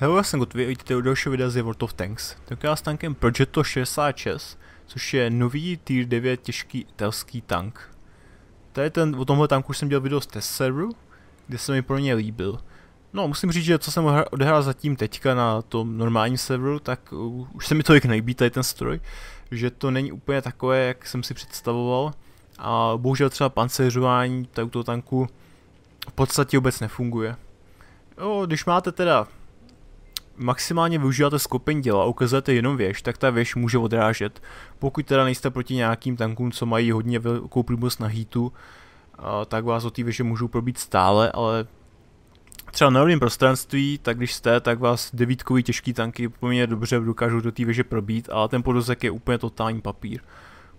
Hello, jsem a vidíte u dalšího videa z World of Tanks. já s tankem Progetto 66, což je nový tier 9 těžký italský tank. Tady ten, o tomhle tanku už jsem dělal video z Tesseru, kde se mi pro ně líbil. No, musím říct, že co jsem odehrál zatím teďka na tom normálním serveru, tak uh, už se mi tolik nejbí tady ten stroj, že to není úplně takové, jak jsem si představoval. A bohužel třeba pancéřování tady u toho tanku v podstatě vůbec nefunguje. Jo, když máte teda maximálně využíváte skupin děla a ukazujete jenom věž, tak ta věž může odrážet. Pokud teda nejste proti nějakým tankům, co mají hodně velkou průmoc na hýtu, tak vás o té věže můžou probít stále, ale třeba na rovném prostranství, tak když jste, tak vás devítkový těžký tanky poměrně dobře dokážou do té věže probít, ale ten podozek je úplně totální papír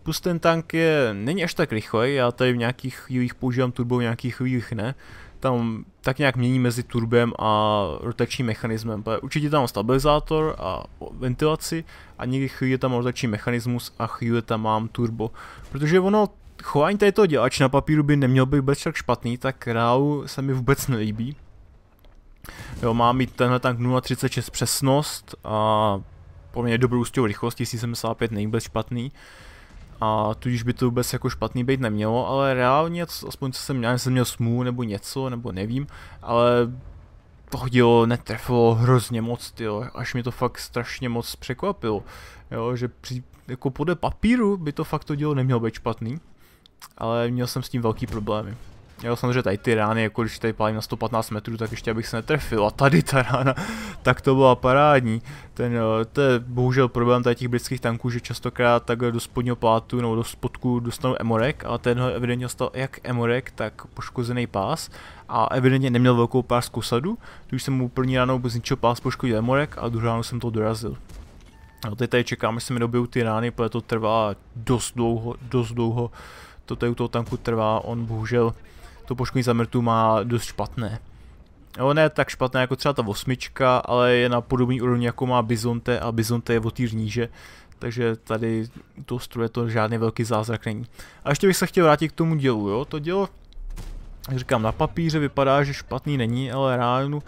plus ten tank je, není až tak rychlej, já tady v nějakých chvílích používám turbo, v nějakých chvílích ne. Tam tak nějak mění mezi turbem a rotačním mechanismem. Určitě tam stabilizátor a ventilaci a někdy chvíli tam rotační mechanismus a chvíli tam mám turbo. Protože ono chování tady toho dělač na papíru by nemělo být vůbec tak špatný, tak RAW se mi vůbec nelíbí. Jo, má mít tenhle tank 0.36 přesnost a poměrně dobrou stěhu rychlost, 1075 není vůbec špatný. Uh, a tudíž by to vůbec jako špatný být nemělo, ale reálně, aspoň co jsem měl, jsem měl smů nebo něco, nebo nevím, ale to hodilo, netrefilo hrozně moc, tyjo, až mi to fakt strašně moc překvapilo, jo, že při, jako podle papíru by to fakt to dělo nemělo být špatný, ale měl jsem s tím velký problémy. Jo, samozřejmě tady ty rány, jako když tady pálím na 115 metrů, tak ještě abych se netrefil. A tady ta rána, tak to byla parádní. Ten, eh, to je bohužel problém tady těch britských tanků, že častokrát tak do spodního plátu nebo do spodku dostanou emorek, ale tenhle evidentně dostal jak emorek, tak poškozený pás a evidentně neměl velkou párskou sadu, když jsem mu první ráno zničil pás, poškodil emorek a druhou ráno jsem to dorazil. A no, teď tady čekám, že se mi dobijou ty rány, protože to trvá dost dlouho, dost dlouho, to tady u toho tanku trvá, on bohužel to poškození za mrtvu má dost špatné. Jo, ne tak špatné jako třeba ta osmička, ale je na podobný úrovni jako má Bizonte a Bizonte je o týř níže, takže tady to stroje to žádný velký zázrak není. A ještě bych se chtěl vrátit k tomu dělu, jo, to dělo, jak říkám, na papíře vypadá, že špatný není, ale reálnu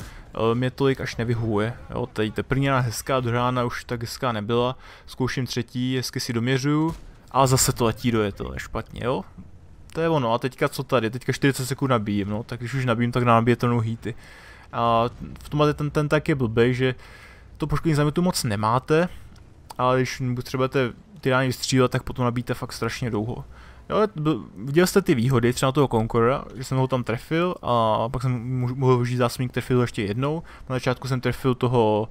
eh, mě tolik až nevyhuje. Jo, tady rána hezká, rána už tak hezká nebyla, zkouším třetí, hezky si doměřuju, a zase to letí do je to špatně, jo to je ono. A teďka co tady? Teďka 40 sekund nabíjím, no. Tak když už nabíjím, tak nabije to heaty. A v je ten, ten tak je blbej, že to poškození zámětu moc nemáte, ale když potřebujete ty rány vystřílet, tak potom nabíjíte fakt strašně dlouho. Jo, viděl jste ty výhody třeba toho Concora, že jsem ho tam trefil a pak jsem mohl užít zásmík, trefil ještě jednou. Na začátku jsem trefil toho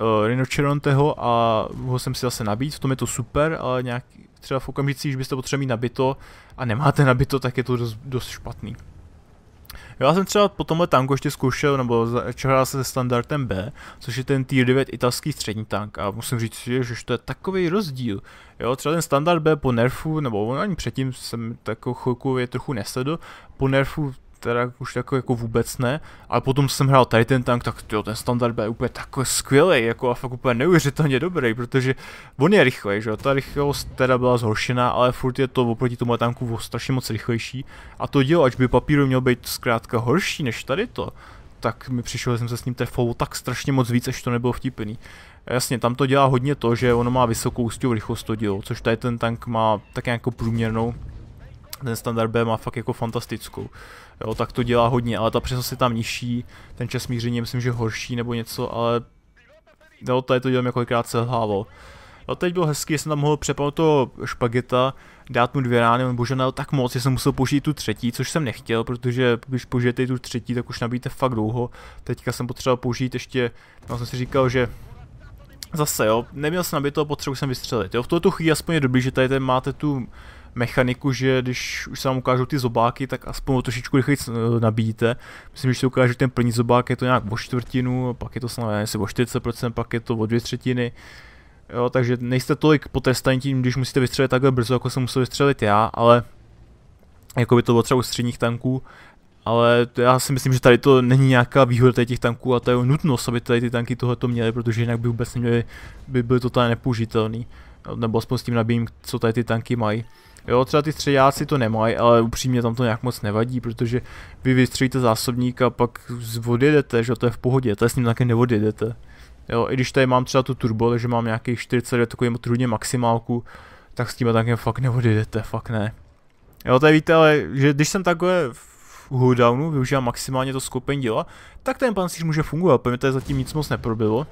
uh, eh, Rhinocheronteho a mohl jsem si zase nabít, v tom je to super, ale nějak třeba v okamžicích, že byste potřebovali mít nabito a nemáte nabito, tak je to dost, dost špatný. Já jsem třeba po tomhle tanku ještě zkoušel, nebo začal se standardem B, což je ten tier 9 italský střední tank a musím říct, že to je takový rozdíl. Jo, třeba ten standard B po nerfu, nebo on ani předtím jsem takovou chvilku je trochu nesedl, po nerfu teda už jako, jako vůbec ne, ale potom jsem hrál tady ten tank, tak jo, ten standard byl úplně takový skvělý, jako a fakt úplně neuvěřitelně dobrý, protože on je rychlej, že jo, ta rychlost teda byla zhoršená, ale furt je to oproti tomu tanku strašně moc rychlejší a to dělo, až by papíru měl být zkrátka horší než tady to, tak mi přišel, že jsem se s ním trefou tak strašně moc víc, až to nebylo vtipný. Jasně, tam to dělá hodně to, že ono má vysokou ústěvou rychlost to dílo, což tady ten tank má tak jako průměrnou. Ten standard B má fakt jako fantastickou. Jo, tak to dělá hodně, ale ta přesnost je tam nižší, ten čas míření myslím, že horší nebo něco, ale jo, tady to dělám několikrát jako selhával. Jo, teď bylo hezky, jsem tam mohl přepnout toho špageta, dát mu dvě rány, on bože tak moc, že jsem musel použít tu třetí, což jsem nechtěl, protože když použijete tu třetí, tak už nabíjete fakt dlouho. Teďka jsem potřeboval použít ještě, no jsem si říkal, že zase jo, neměl jsem toho potřebu jsem vystřelit, jo, v tuto chvíli aspoň je dobrý, že tady ten máte tu mechaniku, že když už se vám ukážou ty zobáky, tak aspoň o trošičku rychleji eh, nabíjíte. Myslím, že se ukáže ten plný zobák, je to nějak o čtvrtinu, pak je to snad jestli o 40%, pak je to o dvě třetiny. Jo, takže nejste tolik potrestaní tím, když musíte vystřelit takhle brzo, jako jsem musel vystřelit já, ale jako by to bylo třeba u středních tanků, ale já si myslím, že tady to není nějaká výhoda těch tanků a to je nutnost, aby tady ty tanky tohleto měly, protože jinak by vůbec neměly, by byly totálně nepoužitelný nebo aspoň s tím nabíjím, co tady ty tanky mají. Jo, třeba ty středáci to nemají, ale upřímně tam to nějak moc nevadí, protože vy vystřelíte zásobník a pak odjedete, že to je v pohodě, to je s ním taky neodjedete. Jo, i když tady mám třeba tu turbo, takže mám nějakých 49 takovým trudně maximálku, tak s tím tankem fakt neodjedete, fakt ne. Jo, tady víte, ale že když jsem takhle v hoodownu využívám maximálně to skupení děla, tak ten pancíř může fungovat, protože tady zatím nic moc neprobilo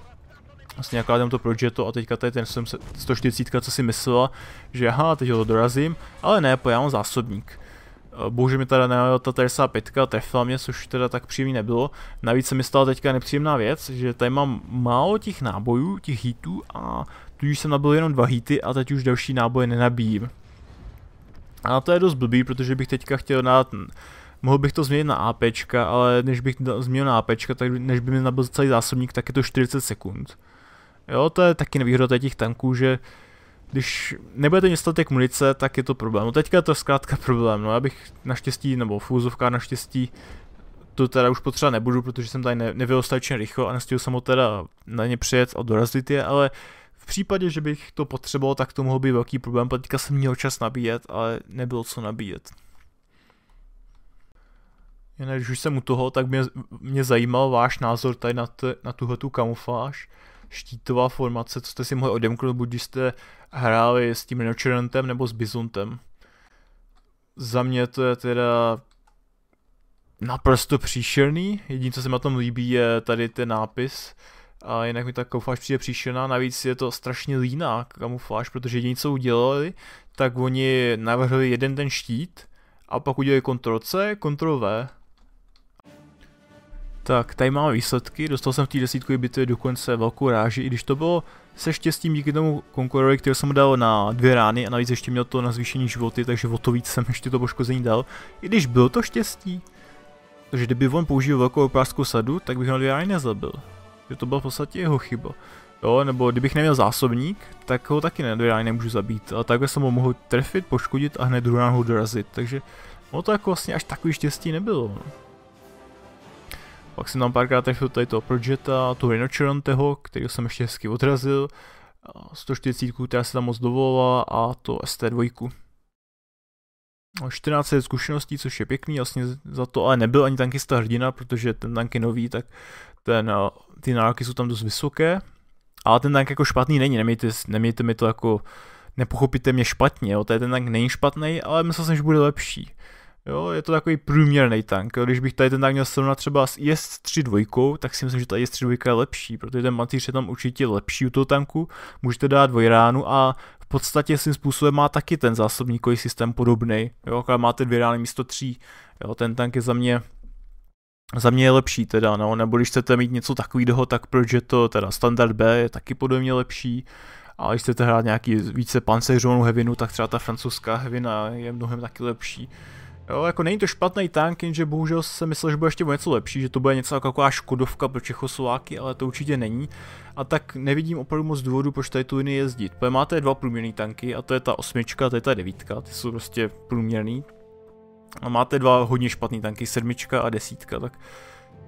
vlastně nakládám to pro Jetto a teďka tady ten jsem 140, co si myslela, že aha, teď ho dorazím, ale ne, já mám zásobník. Eh, bohužel mi teda nejela ta Teresa 5 trefila mě, což teda tak příjemný nebylo. Navíc se mi stala teďka nepříjemná věc, že tady mám málo těch nábojů, těch hitů a tudíž jsem nabil jenom dva hity a teď už další náboje nenabíjím. A to je dost blbý, protože bych teďka chtěl dát mohl bych to změnit na AP, ale než bych změnil na AP, tak než by mi nabil celý zásobník, tak je to 40 sekund. Jo, to je taky nevýhoda těch tanků, že když nebudete mít statek munice, tak je to problém. No teďka je to zkrátka problém, no já bych naštěstí, nebo fúzovka naštěstí, to teda už potřeba nebudu, protože jsem tady ne, nevyjel rychle a nestihl jsem ho teda na ně přijet a dorazit je, ale v případě, že bych to potřeboval, tak to mohl být velký problém, teďka jsem měl čas nabíjet, ale nebylo co nabíjet. Jinak, když už jsem u toho, tak mě, mě zajímal váš názor tady na, t, na tuhletu kamufláž štítová formace, co jste si mohli odemknout, buď jste hráli s tím Rinocerontem nebo s Bizontem. Za mě to je teda naprosto příšerný. Jediné, co se mi na tom líbí, je tady ten nápis. A jinak mi ta koufáž přijde příšerná, navíc je to strašně líná kamufláž, protože jediné, co udělali, tak oni navrhli jeden ten štít a pak udělali Ctrl C, Ctrl V tak, tady máme výsledky, dostal jsem v té desítkové bitvě dokonce velkou ráži, i když to bylo se štěstím díky tomu konkurovi, který jsem dal na dvě rány a navíc ještě měl to na zvýšení životy, takže o to víc jsem ještě to poškození dal, i když bylo to štěstí. Takže kdyby on použil velkou opáskou sadu, tak bych na dvě rány nezabil. Že to byla v podstatě jeho chyba. Jo, nebo kdybych neměl zásobník, tak ho taky na dvě rány nemůžu zabít, ale takhle jsem ho mohl trefit, poškodit a hned druhou ho dorazit, takže ono to jako vlastně až takový štěstí nebylo. No. Pak jsem tam párkrát trefil tady toho Projeta, toho Rhinoceronteho, který jsem ještě hezky odrazil, 140, která se tam moc dovolila a to ST2. 14 zkušeností, což je pěkný, vlastně za to, ale nebyl ani tankista hrdina, protože ten tank je nový, tak ten, ty nároky jsou tam dost vysoké. Ale ten tank jako špatný není, nemějte, nemějte mi to jako, nepochopíte mě špatně, jo. ten tank není špatný, ale myslel jsem, že bude lepší. Jo, je to takový průměrný tank. Když bych tady ten tank měl srovnat třeba s is dvojkou, tak si myslím, že ta is dvojka je lepší, protože ten matýř je tam určitě lepší u toho tanku. Můžete dát dvojránu a v podstatě svým způsobem má taky ten zásobníkový systém podobný. Jo, máte dvě rány místo tří. Jo, ten tank je za mě za mě je lepší teda, no, nebo když chcete mít něco takového, tak proč je to teda standard B je taky podle mě lepší. A když chcete hrát nějaký více pancéřovanou hevinu, tak třeba ta francouzská hevina je mnohem taky lepší. Jo, jako není to špatný tank, jenže bohužel jsem myslel, že bude ještě o něco lepší, že to bude něco jako taková škodovka pro Čechoslováky, ale to určitě není. A tak nevidím opravdu moc důvodu, proč tady tu linii jezdit. Protože máte dva průměrné tanky, a to je ta osmička, to je ta devítka, ty jsou prostě průměrný. A máte dva hodně špatné tanky, sedmička a desítka, tak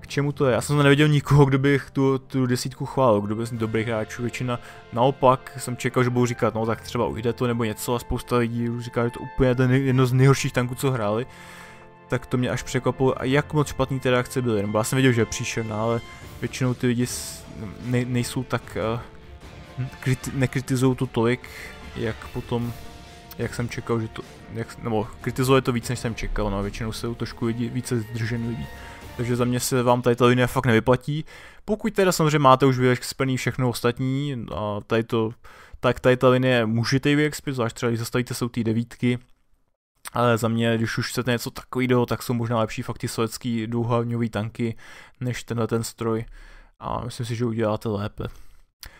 k čemu to je? Já jsem to neviděl nikoho, kdo bych tu, tu desítku chválil, kdo by z dobrých hráčů, většina. Naopak jsem čekal, že budou říkat, no tak třeba ujde to nebo něco a spousta lidí říká, že to úplně ten jedno z nejhorších tanků, co hráli. Tak to mě až překvapilo, a jak moc špatný ty reakce byly. Nebo já jsem věděl, že je příšerná, ale většinou ty lidi ne, nejsou tak. Uh, kriti- nekritizují to tolik, jak potom jak jsem čekal, že to, jak, nebo kritizuje to víc, než jsem čekal, no a většinou u trošku lidi, více zdrženliví takže za mě se vám tady ta linie fakt nevyplatí. Pokud teda samozřejmě máte už vyexpený všechno ostatní, a tady to, tak tady ta linie můžete i vyexpit, zvlášť třeba když zastavíte se u té devítky, ale za mě, když už chcete něco takového, tak jsou možná lepší fakt ty sovětský dlouhavňový tanky, než tenhle ten stroj. A myslím si, že uděláte lépe.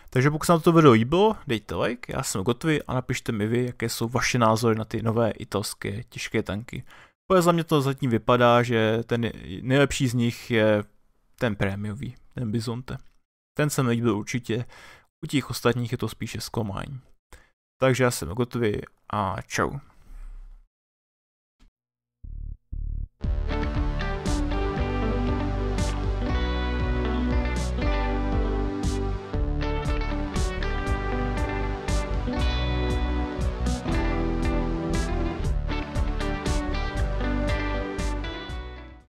Takže pokud se vám toto video líbilo, dejte like, já jsem Gotvi a napište mi vy, jaké jsou vaše názory na ty nové italské těžké tanky. Ale za mě to zatím vypadá, že ten nejlepší z nich je ten prémiový, ten Bizonte. Ten se mi líbil určitě, u těch ostatních je to spíše zkomání. Takže já jsem Gotovi a čau.